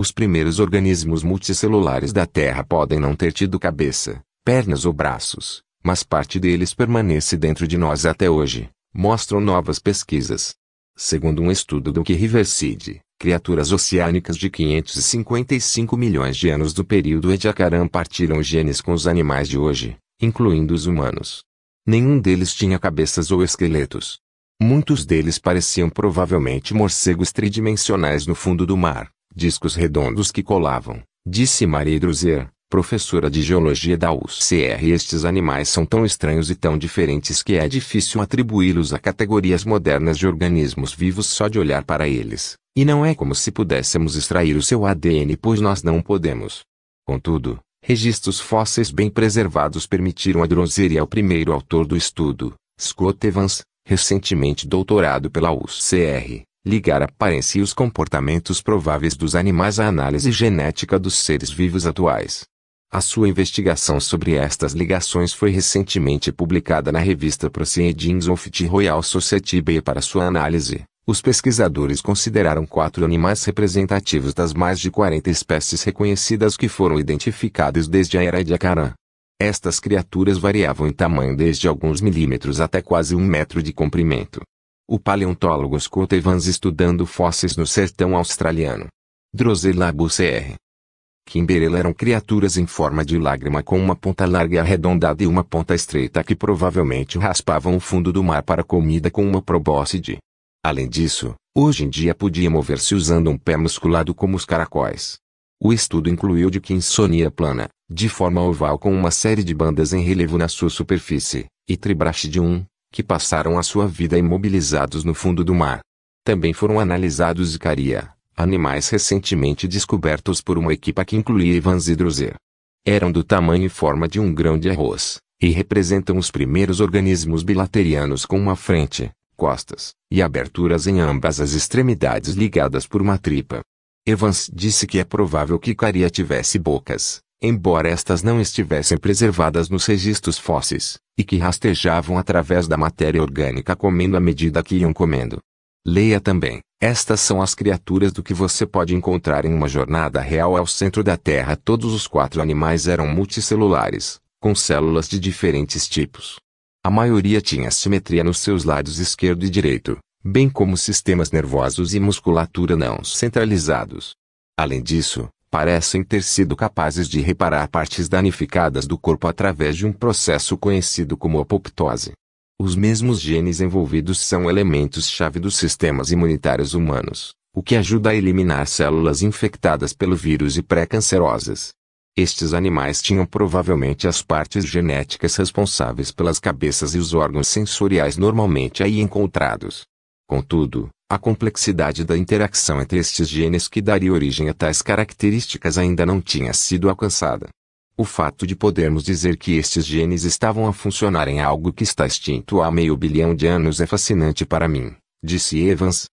Os primeiros organismos multicelulares da Terra podem não ter tido cabeça, pernas ou braços, mas parte deles permanece dentro de nós até hoje, mostram novas pesquisas. Segundo um estudo do que Riverside, criaturas oceânicas de 555 milhões de anos do período Ediacarã partiram genes com os animais de hoje, incluindo os humanos. Nenhum deles tinha cabeças ou esqueletos. Muitos deles pareciam provavelmente morcegos tridimensionais no fundo do mar, Discos redondos que colavam, disse Maria Druzer, professora de geologia da UCR. Estes animais são tão estranhos e tão diferentes que é difícil atribuí-los a categorias modernas de organismos vivos só de olhar para eles, e não é como se pudéssemos extrair o seu ADN, pois nós não podemos. Contudo, registros fósseis bem preservados permitiram a Druzer e ao primeiro autor do estudo, Scott Evans, recentemente doutorado pela UCR, ligar a aparência e os comportamentos prováveis dos animais à análise genética dos seres vivos atuais. A sua investigação sobre estas ligações foi recentemente publicada na revista Proceedings of the Royal Society B para sua análise. Os pesquisadores consideraram quatro animais representativos das mais de 40 espécies reconhecidas que foram identificadas desde a era de Acarã. Estas criaturas variavam em tamanho desde alguns milímetros até quase um metro de comprimento, o paleontólogo Scott Evans estudando fósseis no sertão australiano. Drosella bucr. Kimberella eram criaturas em forma de lágrima com uma ponta larga e arredondada e uma ponta estreita que provavelmente raspavam o fundo do mar para comida com uma probóscide. Além disso, hoje em dia podia mover-se usando um pé musculado como os caracóis. O estudo incluiu de quinsonia plana, de forma oval com uma série de bandas em relevo na sua superfície, e 1, que passaram a sua vida imobilizados no fundo do mar. Também foram analisados Icaria, animais recentemente descobertos por uma equipa que incluía Evans e Droser. Eram do tamanho e forma de um grão de arroz, e representam os primeiros organismos bilaterianos com uma frente, costas, e aberturas em ambas as extremidades ligadas por uma tripa. Evans disse que é provável que Icaria tivesse bocas, embora estas não estivessem preservadas nos registros fósseis, e que rastejavam através da matéria orgânica comendo à medida que iam comendo. Leia também: estas são as criaturas do que você pode encontrar em uma jornada real ao centro da Terra. Todos os quatro animais eram multicelulares, com células de diferentes tipos. A maioria tinha simetria nos seus lados esquerdo e direito, bem como sistemas nervosos e musculatura não centralizados. Além disso, parecem ter sido capazes de reparar partes danificadas do corpo através de um processo conhecido como apoptose. Os mesmos genes envolvidos são elementos-chave dos sistemas imunitários humanos, o que ajuda a eliminar células infectadas pelo vírus e pré-cancerosas. Estes animais tinham provavelmente as partes genéticas responsáveis pelas cabeças e os órgãos sensoriais normalmente aí encontrados. Contudo, a complexidade da interação entre estes genes que daria origem a tais características ainda não tinha sido alcançada. O fato de podermos dizer que estes genes estavam a funcionar em algo que está extinto há meio bilhão de anos é fascinante para mim, disse Evans,